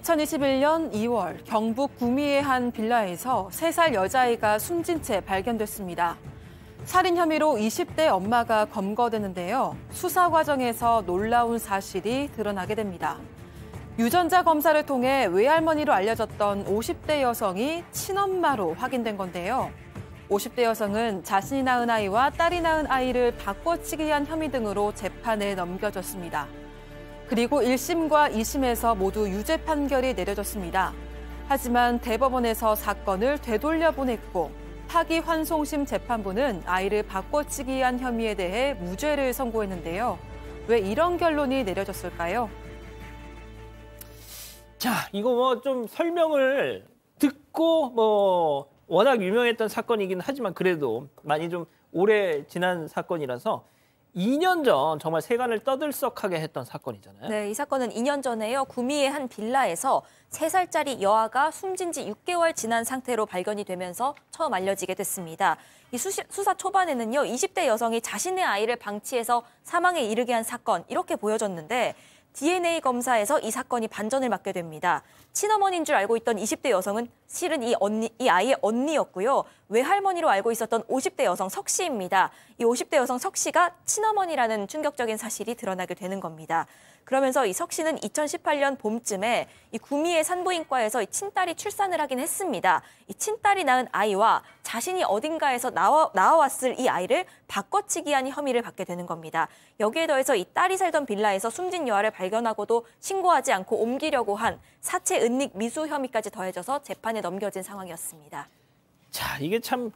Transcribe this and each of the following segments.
2021년 2월 경북 구미의 한 빌라에서 3살 여자아이가 숨진 채 발견됐습니다. 살인 혐의로 20대 엄마가 검거되는데요. 수사 과정에서 놀라운 사실이 드러나게 됩니다. 유전자 검사를 통해 외할머니로 알려졌던 50대 여성이 친엄마로 확인된 건데요. 50대 여성은 자신이 낳은 아이와 딸이 낳은 아이를 바꿔치기 한 혐의 등으로 재판에 넘겨졌습니다. 그리고 1심과 2심에서 모두 유죄 판결이 내려졌습니다. 하지만 대법원에서 사건을 되돌려보냈고 파기환송심 재판부는 아이를 바꿔치기 한 혐의에 대해 무죄를 선고했는데요. 왜 이런 결론이 내려졌을까요? 자, 이거 뭐 좀 설명을 듣고 뭐 워낙 유명했던 사건이긴 하지만 그래도 많이 좀 오래 지난 사건이라서 2년 전 정말 세간을 떠들썩하게 했던 사건이잖아요. 네, 이 사건은 2년 전에요. 구미의 한 빌라에서 3살짜리 여아가 숨진 지 6개월 지난 상태로 발견이 되면서 처음 알려지게 됐습니다. 이 수시, 수사 초반에는요, 20대 여성이 자신의 아이를 방치해서 사망에 이르게 한 사건 이렇게 보여졌는데 DNA 검사에서 이 사건이 반전을 맞게 됩니다. 친어머니인 줄 알고 있던 20대 여성은 실은 이 언니, 이 아이의 언니였고요. 외할머니로 알고 있었던 50대 여성 석 씨입니다. 이 50대 여성 석 씨가 친어머니라는 충격적인 사실이 드러나게 되는 겁니다. 그러면서 이 석 씨는 2018년 봄쯤에 이 구미의 산부인과에서 이 친딸이 출산을 하긴 했습니다. 이 친딸이 낳은 아이와 자신이 어딘가에서 나와, 나와왔을 이 아이를 바꿔치기한 혐의를 받게 되는 겁니다. 여기에 더해서 이 딸이 살던 빌라에서 숨진 여아를 발견하고도 신고하지 않고 옮기려고 한 사체 은닉 미수 혐의까지 더해져서 재판 재판에 넘겨진 상황이었습니다. 자, 이게 참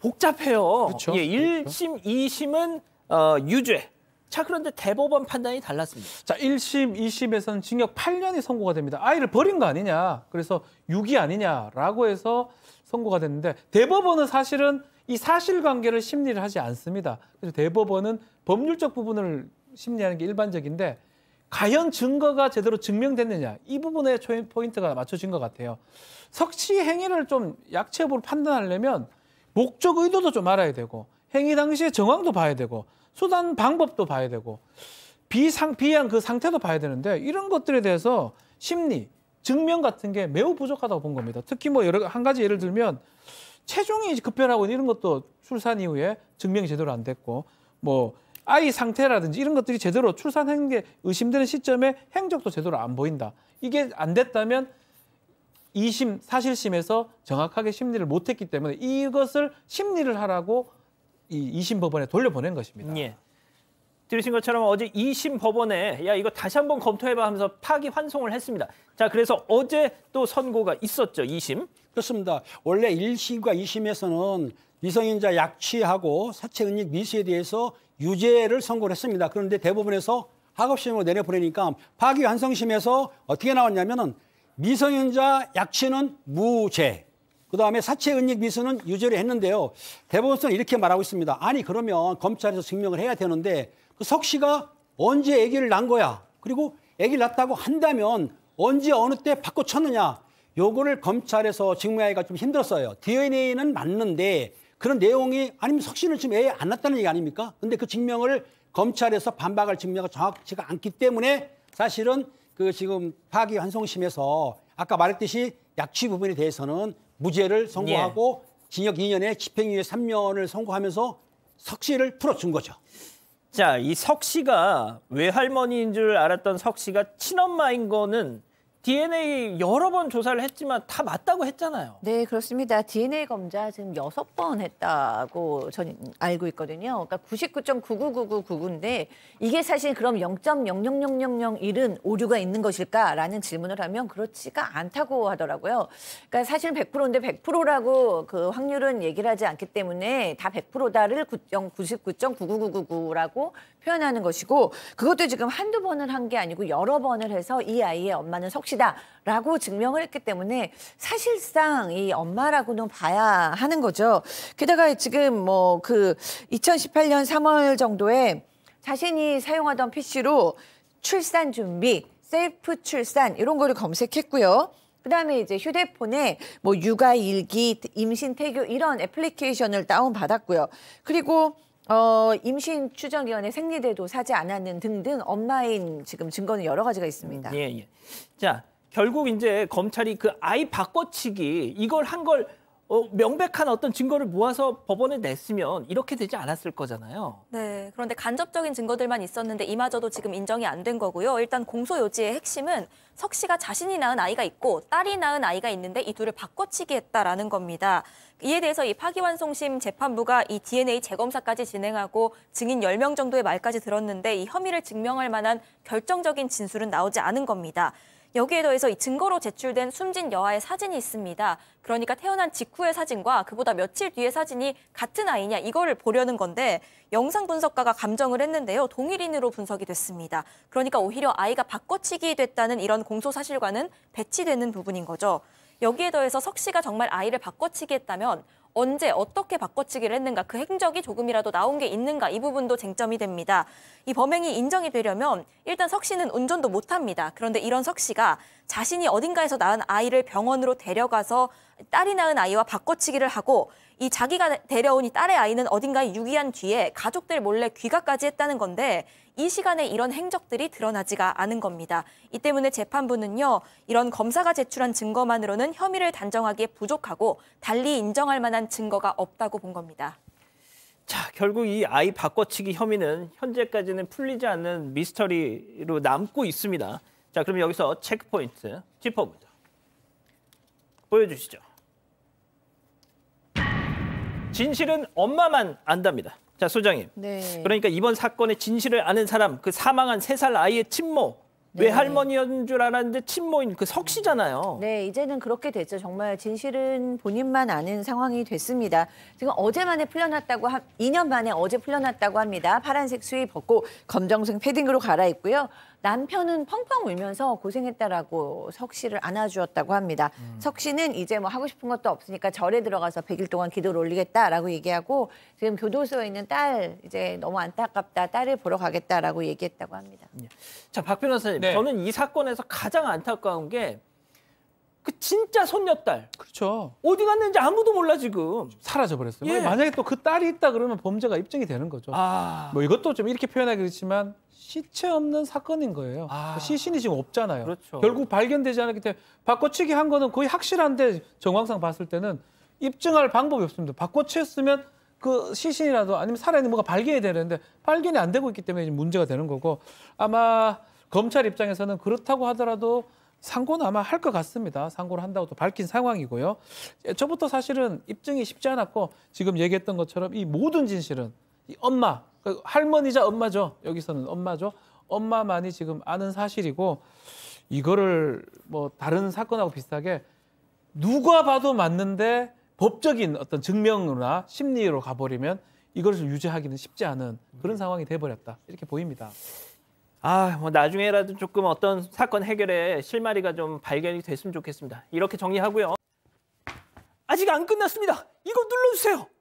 복잡해요. 그렇 예, 1심, 그렇죠. 2심은 어, 유죄. 자, 그런데 대법원 판단이 달랐습니다. 자, 1심, 2심에서는 징역 8년이 선고가 됩니다. 아이를 버린 거 아니냐. 그래서 6이 아니냐라고 해서 선고가 됐는데 대법원은 사실은 이 사실관계를 심리를 하지 않습니다. 그래서 대법원은 법률적 부분을 심리하는 게 일반적인데 과연 증거가 제대로 증명됐느냐 이 부분에 초인 포인트가 맞춰진 것 같아요. 석치 행위를 좀 약체업으로 판단하려면 목적 의도도 좀 알아야 되고 행위 당시의 정황도 봐야 되고 수단 방법도 봐야 되고 비상 비한 그 상태도 봐야 되는데 이런 것들에 대해서 심리 증명 같은 게 매우 부족하다고 본 겁니다. 특히 뭐 여러 한 가지 예를 들면 체중이 급변하고 이런 것도 출산 이후에 증명이 제대로 안 됐고 뭐 아이 상태라든지 이런 것들이 제대로 출산한 게 의심되는 시점에 행적도 제대로 안 보인다. 이게 안 됐다면 이심 사실심에서 정확하게 심리를 못했기 때문에 이것을 심리를 하라고 이 이심 법원에 돌려보낸 것입니다. 예. 들으신 것처럼 어제 이심 법원에 야 이거 다시 한번 검토해봐 하면서 파기 환송을 했습니다. 자 그래서 어제 또 선고가 있었죠 이심 그렇습니다. 원래 1심과2심에서는 미성년자 약취하고 사체 은닉 미수에 대해서 유죄를 선고를 했습니다. 그런데 대부분에서 학업심으로 내려보내니까 파기환송심에서 어떻게 나왔냐면은 미성년자 약취는 무죄. 그 다음에 사체 은닉 미수는 유죄를 했는데요. 대법원은 이렇게 말하고 있습니다. 아니, 그러면 검찰에서 증명을 해야 되는데 그 석 씨가 언제 아기를 낳은 거야? 그리고 아기를 낳았다고 한다면 언제 어느 때 바꿔 쳤느냐? 요거를 검찰에서 증명하기가 좀 힘들었어요. DNA는 맞는데 그런 내용이 아니면 석씨는 지금 애안났다는 얘기 아닙니까? 근데 그 증명을 검찰에서 반박할 증명이 정확치가 않기 때문에 사실은 그 지금 파기 환송심에서 아까 말했듯이 약취 부분에 대해서는 무죄를 선고하고 예. 징역 2년에 집행유예 3년을 선고하면서 석 씨를 풀어준 거죠. 자, 이석 씨가 외할머니인 줄 알았던 석 씨가 친엄마인 거는 DNA 여러 번 조사를 했지만 다 맞다고 했잖아요. 네, 그렇습니다. DNA 검사 지금 여섯 번 했다고 저는 알고 있거든요. 그러니까 99.99999인데 이게 사실 그럼 0.0000001은 오류가 있는 것일까라는 질문을 하면 그렇지가 않다고 하더라고요. 그러니까 사실 100%인데 100%라고 그 확률은 얘기를 하지 않기 때문에 다 100%다를 99.99999라고 표현하는 것이고 그것도 지금 한두 번을 한 게 아니고 여러 번을 해서 이 아이의 엄마는 석 몫이다라고 증명을 했기 때문에 사실상 이 엄마라고는 봐야 하는 거죠. 게다가 지금 뭐 그 2018년 3월 정도에 자신이 사용하던 PC로 출산 준비, 셀프 출산 이런 거를 검색했고요. 그다음에 이제 휴대폰에 뭐 육아 일기, 임신 태교 이런 애플리케이션을 다운 받았고요. 그리고 어, 임신 추정위원회 생리대도 사지 않았는 등등 엄마인 지금 증거는 여러 가지가 있습니다. 예, 예. 자, 결국 이제 검찰이 그 아이 바꿔치기 이걸 한걸 어, 명백한 어떤 증거를 모아서 법원에 냈으면 이렇게 되지 않았을 거잖아요. 네. 그런데 간접적인 증거들만 있었는데 이마저도 지금 인정이 안 된 거고요. 일단 공소 요지의 핵심은 석 씨가 자신이 낳은 아이가 있고 딸이 낳은 아이가 있는데 이 둘을 바꿔치기 했다라는 겁니다. 이에 대해서 이 파기환송심 재판부가 이 DNA 재검사까지 진행하고 증인 10명 정도의 말까지 들었는데 이 혐의를 증명할 만한 결정적인 진술은 나오지 않은 겁니다. 여기에 더해서 이 증거로 제출된 숨진 여아의 사진이 있습니다. 그러니까 태어난 직후의 사진과 그보다 며칠 뒤의 사진이 같은 아이냐 이거를 보려는 건데 영상 분석가가 감정을 했는데요. 동일인으로 분석이 됐습니다. 그러니까 오히려 아이가 바꿔치기 됐다는 이런 공소 사실과는 배치되는 부분인 거죠. 여기에 더해서 석 씨가 정말 아이를 바꿔치기 했다면 언제 어떻게 바꿔치기를 했는가 그 행적이 조금이라도 나온 게 있는가 이 부분도 쟁점이 됩니다. 이 범행이 인정이 되려면 일단 석 씨는 운전도 못합니다. 그런데 이런 석 씨가 자신이 어딘가에서 낳은 아이를 병원으로 데려가서 딸이 낳은 아이와 바꿔치기를 하고 이 자기가 데려온 이 딸의 아이는 어딘가에 유기한 뒤에 가족들 몰래 귀가까지 했다는 건데 이 시간에 이런 행적들이 드러나지가 않은 겁니다. 이 때문에 재판부는요, 이런 검사가 제출한 증거만으로는 혐의를 단정하기에 부족하고 달리 인정할 만한 증거가 없다고 본 겁니다. 자, 결국 이 아이 바꿔치기 혐의는 현재까지는 풀리지 않는 미스터리로 남고 있습니다. 자, 그럼 여기서 체크포인트 짚어보자. 보여주시죠. 진실은 엄마만 안답니다. 자, 소장님. 네. 그러니까 이번 사건의 진실을 아는 사람, 그 사망한 세 살 아이의 친모, 네. 외할머니인 줄 알았는데 친모인 그 석씨잖아요. 네, 이제는 그렇게 됐죠. 정말 진실은 본인만 아는 상황이 됐습니다. 지금 어제만에 풀려났다고 하, 2년 만에 어제 풀려났다고 합니다. 파란색 수위 벗고 검정색 패딩으로 갈아입고요. 남편은 펑펑 울면서 고생했다라고 석 씨를 안아주었다고 합니다. 음. 석 씨는 이제 뭐 하고 싶은 것도 없으니까 절에 들어가서 100일 동안 기도를 올리겠다라고 얘기하고 지금 교도소에 있는 딸 이제 너무 안타깝다 딸을 보러 가겠다라고 얘기했다고 합니다. 예. 자, 박 변호사님, 네. 저는 이 사건에서 가장 안타까운 게그 진짜 손녀딸. 그렇죠. 어디 갔는지 아무도 몰라 지금. 사라져 버렸어요. 예. 만약에 또 그 딸이 있다 그러면 범죄가 입증이 되는 거죠. 아... 뭐 이것도 좀 이렇게 표현하기 그렇지만 시체 없는 사건인 거예요. 아... 그 시신이 지금 없잖아요. 그렇죠. 결국 발견되지 않았기 때문에 바꿔치기 한 거는 거의 확실한데 정황상 봤을 때는 입증할 방법이 없습니다. 바꿔치웠으면 그 시신이라도 아니면 살아있는 뭐가 발견이 되는데 발견이 안 되고 있기 때문에 문제가 되는 거고 아마 검찰 입장에서는 그렇다고 하더라도 상고는 아마 할 것 같습니다. 상고를 한다고 또 밝힌 상황이고요. 예, 저부터 사실은 입증이 쉽지 않았고 지금 얘기했던 것처럼 이 모든 진실은 이 엄마, 그 할머니자 엄마죠. 여기서는 엄마죠. 엄마만이 지금 아는 사실이고 이거를 뭐 다른 사건하고 비슷하게 누가 봐도 맞는데 법적인 어떤 증명이나 심리로 가버리면 이걸 좀 유지하기는 쉽지 않은 그런 음. 상황이 돼버렸다 이렇게 보입니다. 아, 뭐 나중에라도 조금 어떤 사건 해결에 실마리가 좀 발견이 됐으면 좋겠습니다. 이렇게 정리하고요. 아직 안 끝났습니다. 이거 눌러주세요.